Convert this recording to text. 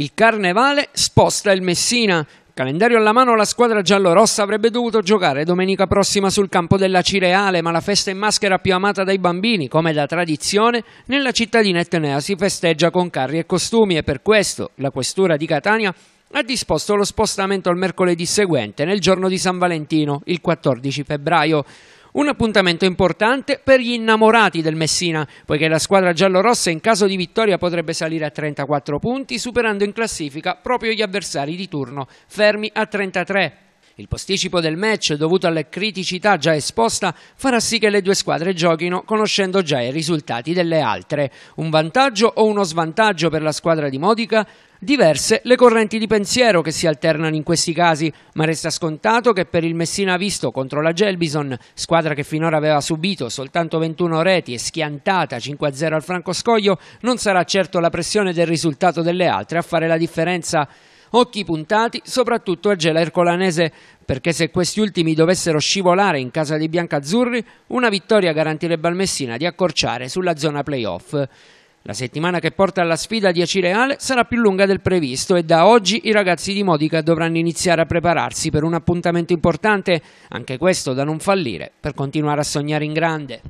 Il Carnevale sposta il Messina. Calendario alla mano, la squadra giallorossa avrebbe dovuto giocare domenica prossima sul campo della Cireale, ma la festa in maschera più amata dai bambini, come da tradizione, nella cittadina etnea si festeggia con carri e costumi e per questo la questura di Catania ha disposto lo spostamento al mercoledì seguente, nel giorno di San Valentino, il 14 febbraio. Un appuntamento importante per gli innamorati del Messina, poiché la squadra giallorossa in caso di vittoria potrebbe salire a 34 punti, superando in classifica proprio gli avversari di turno, fermi a 33. Il posticipo del match, dovuto alle criticità già esposta, farà sì che le due squadre giochino conoscendo già i risultati delle altre. Un vantaggio o uno svantaggio per la squadra di Modica Diverse le correnti di pensiero che si alternano in questi casi, ma resta scontato che per il Messina visto contro la Gelbison, squadra che finora aveva subito soltanto 21 reti e schiantata 5-0 al Franco Scoglio, non sarà certo la pressione del risultato delle altre a fare la differenza. Occhi puntati soprattutto a Gela Ercolanese, perché se questi ultimi dovessero scivolare in casa dei biancazzurri, una vittoria garantirebbe al Messina di accorciare sulla zona playoff. La settimana che porta alla sfida di Acireale sarà più lunga del previsto e da oggi i ragazzi di Modica dovranno iniziare a prepararsi per un appuntamento importante, anche questo da non fallire, per continuare a sognare in grande.